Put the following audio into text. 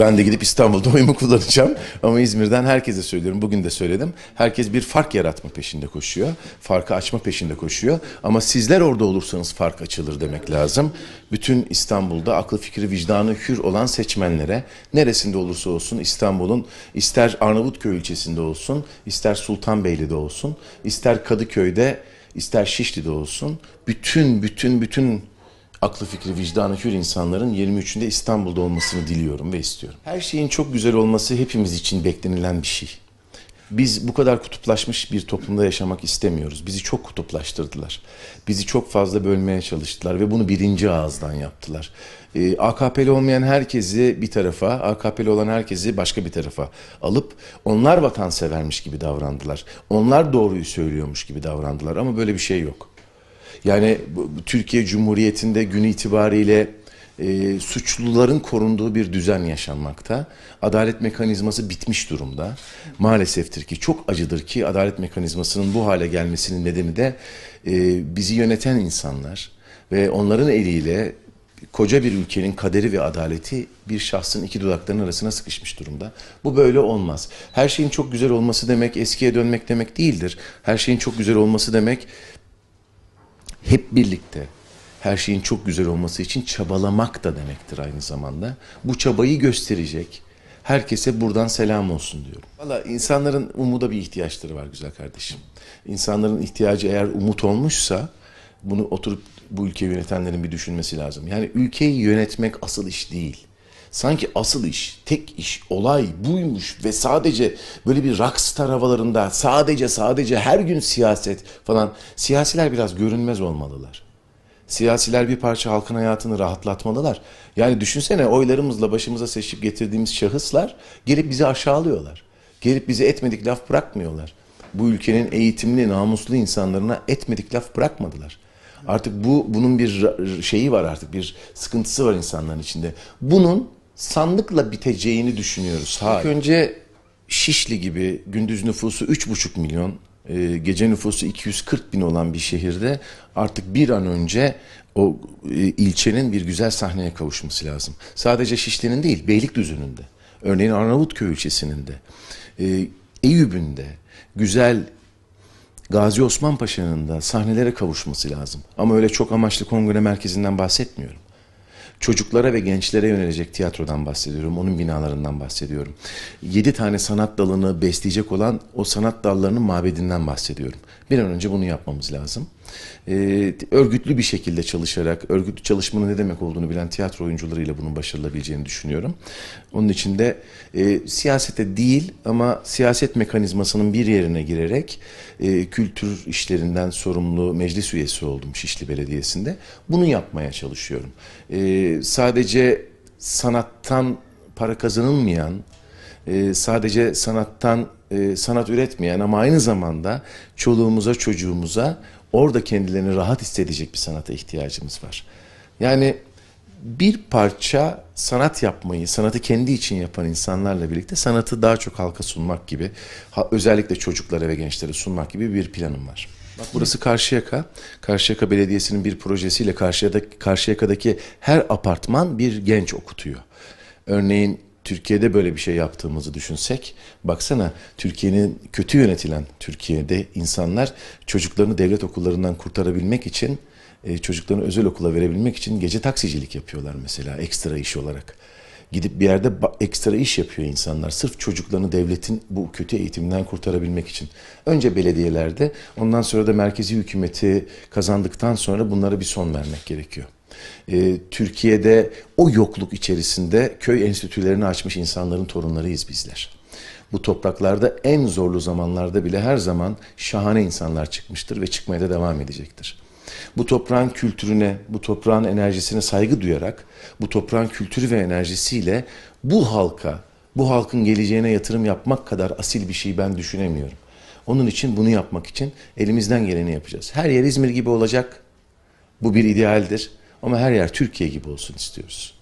Ben de gidip İstanbul'da oyumu kullanacağım. Ama İzmir'den herkese söylüyorum. Bugün de söyledim. Herkes bir fark yaratma peşinde koşuyor. Farkı açma peşinde koşuyor. Ama sizler orada olursanız fark açılır demek lazım. Bütün İstanbul'da aklı fikri vicdanı hür olan seçmenlere neresinde olursa olsun İstanbul'un ister Arnavutköy ilçesinde olsun, ister Sultanbeyli'de olsun, ister Kadıköy'de, ister Şişli'de olsun bütün bütün bütün aklı fikri vicdanı hür insanların 23'ünde İstanbul'da olmasını diliyorum ve istiyorum. Her şeyin çok güzel olması hepimiz için beklenilen bir şey. Biz bu kadar kutuplaşmış bir toplumda yaşamak istemiyoruz. Bizi çok kutuplaştırdılar. Bizi çok fazla bölmeye çalıştılar ve bunu birinci ağızdan yaptılar. E, ee, AKP'li olmayan herkesi bir tarafa, AKP'li olan herkesi başka bir tarafa alıp onlar vatansevermiş gibi davrandılar. Onlar doğruyu söylüyormuş gibi davrandılar ama böyle bir şey yok. Yani Türkiye Cumhuriyeti'nde gün itibariyle e, suçluların korunduğu bir düzen yaşanmakta. Adalet mekanizması bitmiş durumda. Maaleseftir ki çok acıdır ki adalet mekanizmasının bu hale gelmesinin nedeni de e, bizi yöneten insanlar ve onların eliyle koca bir ülkenin kaderi ve adaleti bir şahsın iki dudaklarının arasına sıkışmış durumda. Bu böyle olmaz. Her şeyin çok güzel olması demek eskiye dönmek demek değildir. Her şeyin çok güzel olması demek hep birlikte her şeyin çok güzel olması için çabalamak da demektir aynı zamanda. Bu çabayı gösterecek. Herkese buradan selam olsun diyorum. Valla insanların umuda bir ihtiyaçları var güzel kardeşim. İnsanların ihtiyacı eğer umut olmuşsa bunu oturup bu ülkeyi yönetenlerin bir düşünmesi lazım. Yani ülkeyi yönetmek asıl iş değil sanki asıl iş, tek iş, olay buymuş ve sadece böyle bir rockstar havalarında sadece sadece her gün siyaset falan. Siyasiler biraz görünmez olmalılar. Siyasiler bir parça halkın hayatını rahatlatmalılar. Yani düşünsene oylarımızla başımıza seçip getirdiğimiz şahıslar gelip bizi aşağılıyorlar. Gelip bize etmedik laf bırakmıyorlar. Bu ülkenin eğitimli, namuslu insanlarına etmedik laf bırakmadılar. Artık bu bunun bir şeyi var artık bir sıkıntısı var insanların içinde. Bunun sandıkla biteceğini düşünüyoruz. Hayır. İlk önce Şişli gibi gündüz nüfusu 3,5 milyon, e, gece nüfusu 240 bin olan bir şehirde artık bir an önce o e, ilçenin bir güzel sahneye kavuşması lazım. Sadece Şişli'nin değil, Beylikdüzü'nün de. Örneğin Arnavutköy ilçesinin de. E, Eyüp'ün de güzel Gazi Osman Paşa'nın da sahnelere kavuşması lazım. Ama öyle çok amaçlı kongre merkezinden bahsetmiyorum çocuklara ve gençlere yönelecek tiyatrodan bahsediyorum. Onun binalarından bahsediyorum. Yedi tane sanat dalını besleyecek olan o sanat dallarının mabedinden bahsediyorum. Bir an önce bunu yapmamız lazım e, örgütlü bir şekilde çalışarak, örgütlü çalışmanın ne demek olduğunu bilen tiyatro oyuncularıyla bunun başarılabileceğini düşünüyorum. Onun için de e, siyasete değil ama siyaset mekanizmasının bir yerine girerek e, kültür işlerinden sorumlu meclis üyesi oldum Şişli Belediyesi'nde. Bunu yapmaya çalışıyorum. E, sadece sanattan para kazanılmayan ee, sadece sanattan e, sanat üretmeyen ama aynı zamanda çoluğumuza çocuğumuza orada kendilerini rahat hissedecek bir sanata ihtiyacımız var. Yani bir parça sanat yapmayı, sanatı kendi için yapan insanlarla birlikte sanatı daha çok halka sunmak gibi, özellikle çocuklara ve gençlere sunmak gibi bir planım var. Bak burası Karşıyaka. Karşıyaka Belediyesi'nin bir projesiyle Karşıyaka'daki, Karşıyaka'daki her apartman bir genç okutuyor. Örneğin Türkiye'de böyle bir şey yaptığımızı düşünsek, baksana Türkiye'nin kötü yönetilen Türkiye'de insanlar çocuklarını devlet okullarından kurtarabilmek için e, çocuklarını özel okula verebilmek için gece taksicilik yapıyorlar mesela ekstra iş olarak. Gidip bir yerde ekstra iş yapıyor insanlar sırf çocuklarını devletin bu kötü eğitimden kurtarabilmek için. Önce belediyelerde ondan sonra da merkezi hükümeti kazandıktan sonra bunlara bir son vermek gerekiyor. Ee, Türkiye'de o yokluk içerisinde köy enstitülerini açmış insanların torunlarıyız bizler. Bu topraklarda en zorlu zamanlarda bile her zaman şahane insanlar çıkmıştır ve çıkmaya da devam edecektir. Bu toprağın kültürüne, bu toprağın enerjisine saygı duyarak, bu toprağın kültürü ve enerjisiyle bu halka, bu halkın geleceğine yatırım yapmak kadar asil bir şey ben düşünemiyorum. Onun için bunu yapmak için elimizden geleni yapacağız. Her yer İzmir gibi olacak. Bu bir idealdir. Ama her yer Türkiye gibi olsun istiyoruz.